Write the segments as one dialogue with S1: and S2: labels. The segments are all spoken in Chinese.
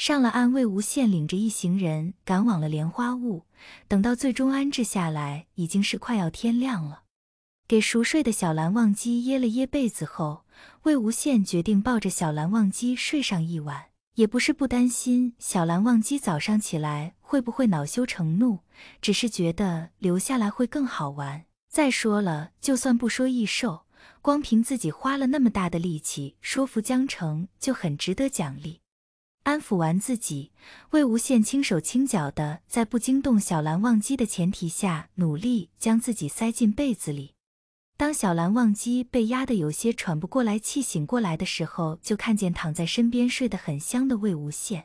S1: 上了岸，魏无羡领着一行人赶往了莲花坞。等到最终安置下来，已经是快要天亮了。给熟睡的小蓝忘机掖了掖被子后，魏无羡决定抱着小蓝忘机睡上一晚。也不是不担心小蓝忘机早上起来会不会恼羞成怒，只是觉得留下来会更好玩。再说了，就算不说异兽，光凭自己花了那么大的力气说服江城，就很值得奖励。安抚完自己，魏无羡轻手轻脚的在不惊动小蓝忘机的前提下，努力将自己塞进被子里。当小蓝忘机被压得有些喘不过来气，醒过来的时候，就看见躺在身边睡得很香的魏无羡。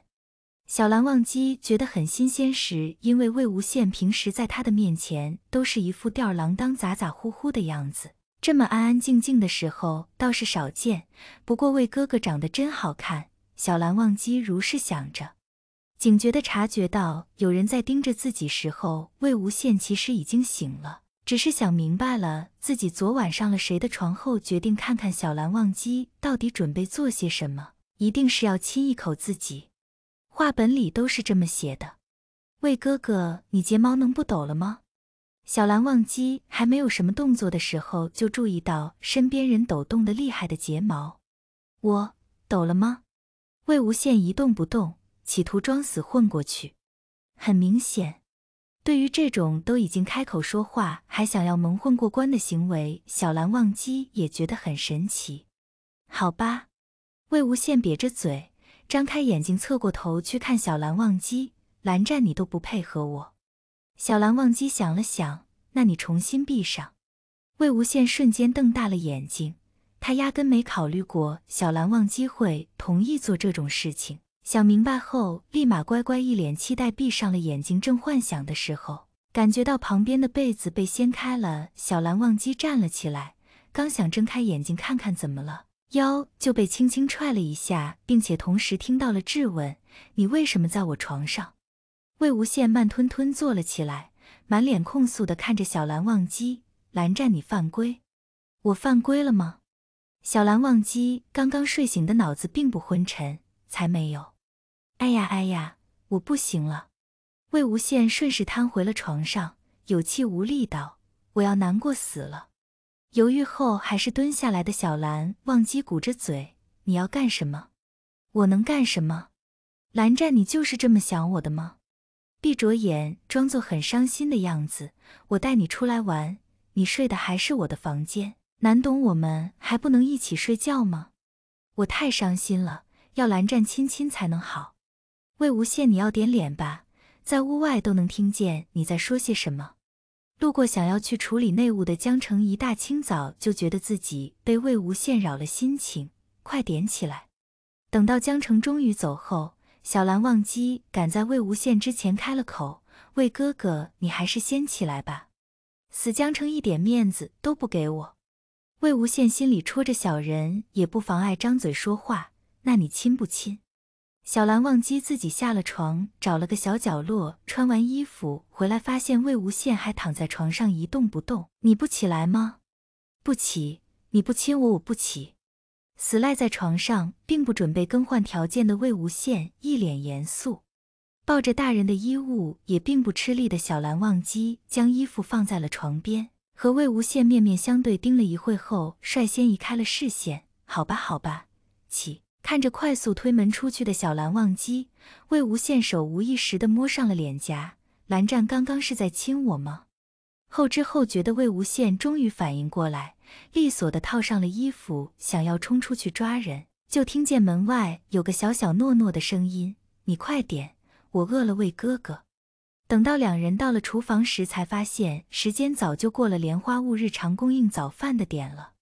S1: 小蓝忘机觉得很新鲜，时因为魏无羡平时在他的面前都是一副吊儿郎当、咋咋呼呼的样子，这么安安静静的时候倒是少见。不过魏哥哥长得真好看。小蓝忘机如是想着，警觉地察觉到有人在盯着自己时候，魏无羡其实已经醒了，只是想明白了自己昨晚上了谁的床后，决定看看小蓝忘机到底准备做些什么。一定是要亲一口自己，话本里都是这么写的。魏哥哥，你睫毛能不抖了吗？小蓝忘机还没有什么动作的时候，就注意到身边人抖动的厉害的睫毛。我抖了吗？魏无羡一动不动，企图装死混过去。很明显，对于这种都已经开口说话还想要蒙混过关的行为，小蓝忘机也觉得很神奇。好吧，魏无羡瘪着嘴，张开眼睛，侧过头去看小蓝忘机。蓝湛，你都不配合我？小蓝忘机想了想，那你重新闭上。魏无羡瞬间瞪大了眼睛。他压根没考虑过小蓝忘机会同意做这种事情。想明白后，立马乖乖，一脸期待，闭上了眼睛。正幻想的时候，感觉到旁边的被子被掀开了，小蓝忘机站了起来，刚想睁开眼睛看看怎么了，腰就被轻轻踹了一下，并且同时听到了质问：“你为什么在我床上？”魏无羡慢吞吞坐了起来，满脸控诉地看着小蓝忘机：“蓝湛，你犯规！我犯规了吗？”小兰忘机刚刚睡醒的脑子并不昏沉，才没有。哎呀哎呀，我不行了。魏无羡顺势瘫回了床上，有气无力道：“我要难过死了。”犹豫后，还是蹲下来的小兰忘机鼓着嘴：“你要干什么？我能干什么？”蓝湛，你就是这么想我的吗？闭着眼，装作很伤心的样子。我带你出来玩，你睡的还是我的房间。难懂，我们还不能一起睡觉吗？我太伤心了，要蓝湛亲亲才能好。魏无羡，你要点脸吧，在屋外都能听见你在说些什么。路过想要去处理内务的江澄，一大清早就觉得自己被魏无羡扰了心情，快点起来。等到江澄终于走后，小蓝忘机赶在魏无羡之前开了口：“魏哥哥，你还是先起来吧。”死江澄，一点面子都不给我。魏无羡心里戳着小人，也不妨碍张嘴说话。那你亲不亲？小蓝忘机自己下了床，找了个小角落，穿完衣服回来，发现魏无羡还躺在床上一动不动。你不起来吗？不起，你不亲我，我不起。死赖在床上，并不准备更换条件的魏无羡一脸严肃，抱着大人的衣物，也并不吃力的小蓝忘机将衣服放在了床边。和魏无羡面面相对，盯了一会后，率先移开了视线。好吧，好吧，起。看着快速推门出去的小蓝忘机，魏无羡手无意识的摸上了脸颊。蓝湛刚刚是在亲我吗？后知后觉的魏无羡终于反应过来，利索的套上了衣服，想要冲出去抓人，就听见门外有个小小糯糯的声音：“你快点，我饿了，魏哥哥。”等到两人到了厨房时，才发现时间早就过了莲花坞日常供应早饭的点了。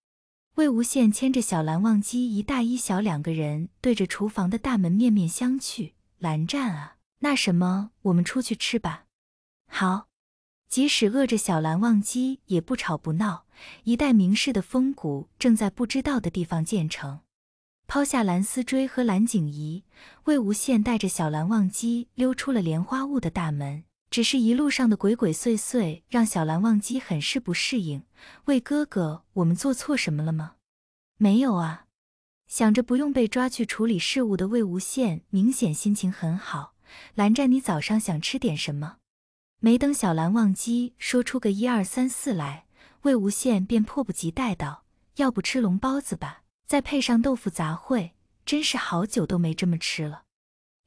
S1: 魏无羡牵着小蓝忘机，一大一小两个人对着厨房的大门面面相觑。蓝湛啊，那什么，我们出去吃吧。好，即使饿着小蓝忘机，也不吵不闹。一代名士的风骨正在不知道的地方建成。抛下蓝思追和蓝景仪，魏无羡带着小蓝忘机溜出了莲花坞的大门。只是一路上的鬼鬼祟祟让小蓝忘机很是不适应。魏哥哥，我们做错什么了吗？没有啊。想着不用被抓去处理事务的魏无羡明显心情很好。蓝湛，你早上想吃点什么？没等小蓝忘机说出个一二三四来，魏无羡便迫不及待道：“要不吃笼包子吧，再配上豆腐杂烩，真是好久都没这么吃了。”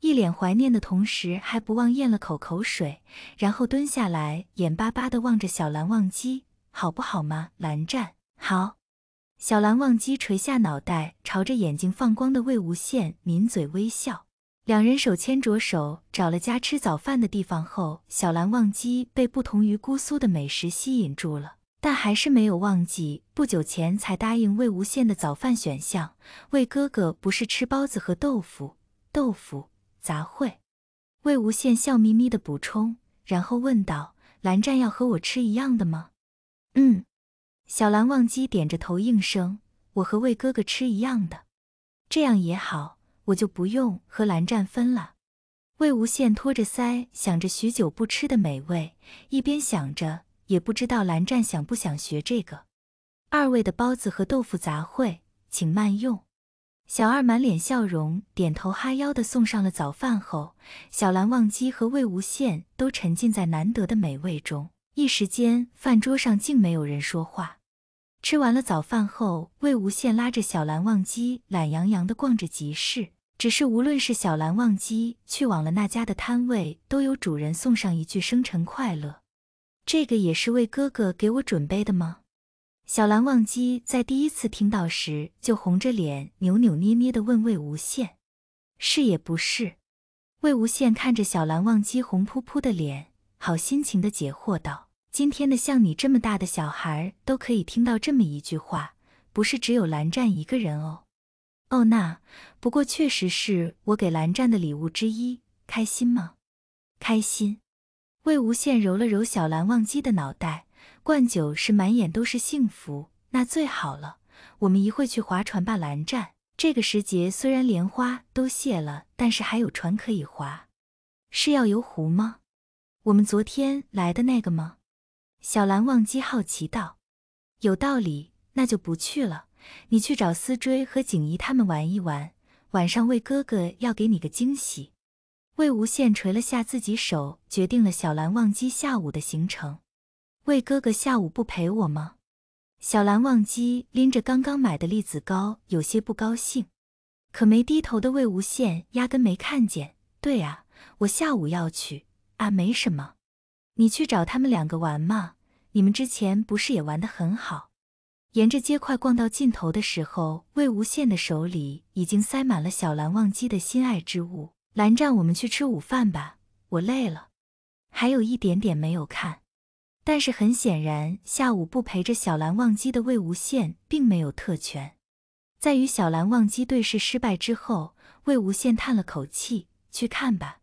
S1: 一脸怀念的同时，还不忘咽了口口水，然后蹲下来，眼巴巴地望着小蓝忘机，好不好嘛，蓝湛？好。小蓝忘机垂下脑袋，朝着眼睛放光的魏无羡抿嘴微笑。两人手牵着手找了家吃早饭的地方后，小蓝忘机被不同于姑苏的美食吸引住了，但还是没有忘记不久前才答应魏无羡的早饭选项。魏哥哥不是吃包子和豆腐，豆腐。杂烩，魏无羡笑眯眯的补充，然后问道：“蓝湛要和我吃一样的吗？”“嗯。”小蓝忘机点着头应声，“我和魏哥哥吃一样的，这样也好，我就不用和蓝湛分了。”魏无羡托着腮，想着许久不吃的美味，一边想着，也不知道蓝湛想不想学这个。二位的包子和豆腐杂烩，请慢用。小二满脸笑容，点头哈腰的送上了早饭后，小蓝忘机和魏无羡都沉浸在难得的美味中，一时间饭桌上竟没有人说话。吃完了早饭后，魏无羡拉着小蓝忘机懒洋洋的逛着集市，只是无论是小蓝忘机去往了那家的摊位，都有主人送上一句“生辰快乐”。这个也是魏哥哥给我准备的吗？小蓝忘机在第一次听到时就红着脸扭扭捏捏的问魏无羡：“是也不是？”魏无羡看着小蓝忘机红扑扑的脸，好心情的解惑道：“今天的像你这么大的小孩都可以听到这么一句话，不是只有蓝湛一个人哦。”“哦，那不过确实是我给蓝湛的礼物之一，开心吗？”“开心。”魏无羡揉了揉小蓝忘机的脑袋。灌酒是满眼都是幸福，那最好了。我们一会去划船吧，蓝湛。这个时节虽然莲花都谢了，但是还有船可以划。是要游湖吗？我们昨天来的那个吗？小蓝忘机好奇道。有道理，那就不去了。你去找思追和景怡他们玩一玩。晚上魏哥哥要给你个惊喜。魏无羡垂了下自己手，决定了小蓝忘机下午的行程。魏哥哥下午不陪我吗？小蓝忘机拎着刚刚买的栗子糕，有些不高兴。可没低头的魏无羡压根没看见。对啊，我下午要去啊，没什么。你去找他们两个玩嘛？你们之前不是也玩的很好？沿着街块逛到尽头的时候，魏无羡的手里已经塞满了小蓝忘机的心爱之物。蓝湛，我们去吃午饭吧，我累了，还有一点点没有看。但是很显然，下午不陪着小蓝忘机的魏无羡并没有特权。在与小蓝忘机对视失败之后，魏无羡叹了口气：“去看吧。”